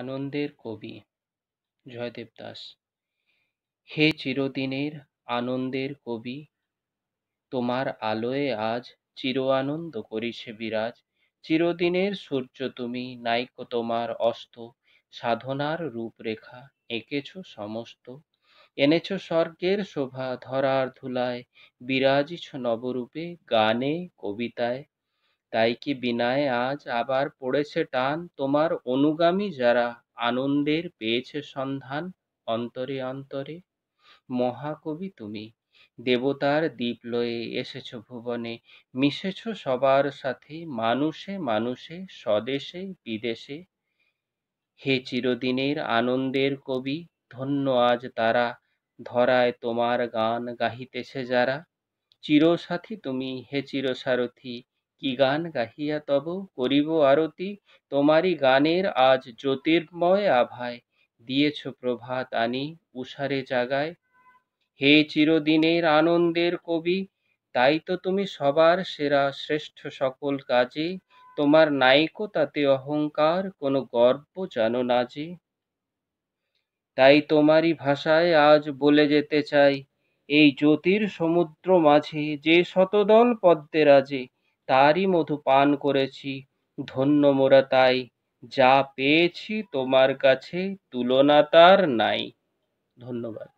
আনন্দের কবি জয়দেব দাস হে চিরদিনের আনন্দের কবি তোমার আলোয় আজ চির আনন্দ করিছে বিরাজ চিরদিনের সূর্য তুমি নাইকো তোমার অস্ত সাধনার রূপরেখা এঁকেছ সমস্ত এনেছ স্বর্গের শোভা ধরার ধুলায় বিরাজিছ নবরূপে গানে কবিতায় তাই কি বিনায় আজ আবার পড়েছে টান তোমার অনুগামী যারা আনন্দের পেয়েছে সন্ধান অন্তরে অন্তরে মহাকবি তুমি দেবতার দ্বীপ লয়ে এসেছ ভুবনে মিশেছ সবার সাথে মানুষে মানুষে স্বদেশে বিদেশে হে চিরদিনের আনন্দের কবি ধন্য আজ তারা ধরায় তোমার গান গাহিতেছে যারা চিরসাথী তুমি হে চিরসারথী কি গান গাহিয়া তব করিব আরতি তোমারই গানের আজ জ্যোতির্ময় আভায় দিয়েছ প্রভাত আনি উষারে জাগায় হে চিরদিনের আনন্দের কবি তাই তো তুমি সবার সেরা শ্রেষ্ঠ সকল কাজে তোমার নায়িকও তাতে অহংকার কোনো গর্ব জানো না যে তাই তোমারই ভাষায় আজ বলে যেতে চাই এই জ্যোতির সমুদ্র মাঝে যে শতদল পদ্মের আজে তারই মধু পান করেছি ধন্য মোরা তাই যা পেয়েছি তোমার কাছে তুলনা তার নাই ধন্যবাদ